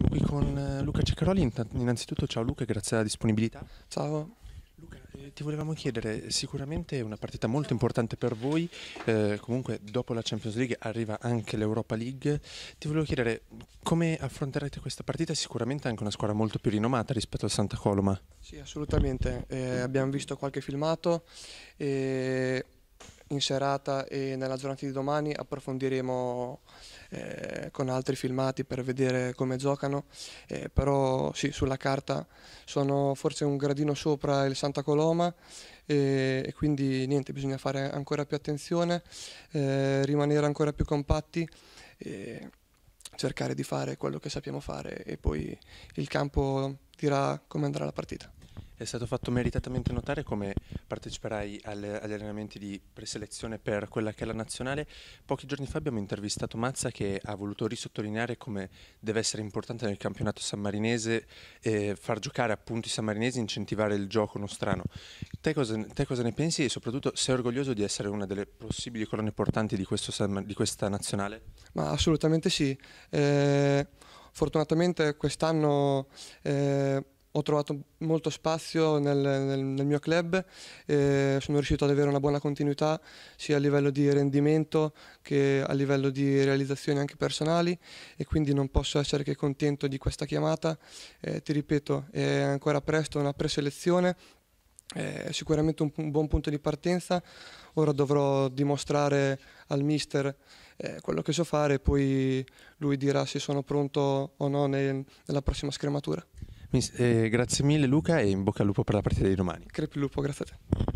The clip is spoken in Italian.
siamo qui con eh, Luca Ceccaroli. Innanzitutto ciao Luca, grazie alla disponibilità. Ciao. Luca, eh, ti volevamo chiedere, sicuramente è una partita molto importante per voi, eh, comunque dopo la Champions League arriva anche l'Europa League, ti volevo chiedere come affronterete questa partita, sicuramente anche una squadra molto più rinomata rispetto al Santa Coloma. Sì, assolutamente, eh, abbiamo visto qualche filmato e eh, in serata e nella giornata di domani approfondiremo eh, con altri filmati per vedere come giocano, eh, però sì, sulla carta sono forse un gradino sopra il Santa Coloma e, e quindi niente, bisogna fare ancora più attenzione, eh, rimanere ancora più compatti e cercare di fare quello che sappiamo fare e poi il campo dirà come andrà la partita. È stato fatto meritatamente notare come parteciperai alle, agli allenamenti di preselezione per quella che è la nazionale. Pochi giorni fa abbiamo intervistato Mazza che ha voluto risottolineare come deve essere importante nel campionato sammarinese eh, far giocare appunto i sammarinesi, incentivare il gioco nostrano. Te cosa, te cosa ne pensi e soprattutto sei orgoglioso di essere una delle possibili colonne portanti di, questo, di questa nazionale? Ma assolutamente sì. Eh, fortunatamente quest'anno... Eh, ho trovato molto spazio nel, nel, nel mio club e sono riuscito ad avere una buona continuità sia a livello di rendimento che a livello di realizzazioni anche personali e quindi non posso essere che contento di questa chiamata. Eh, ti ripeto, è ancora presto una preselezione, è sicuramente un, un buon punto di partenza, ora dovrò dimostrare al mister eh, quello che so fare e poi lui dirà se sono pronto o no nel, nella prossima scrematura. Eh, grazie mille Luca e in bocca al lupo per la partita di domani. Crepi lupo, grazie a te.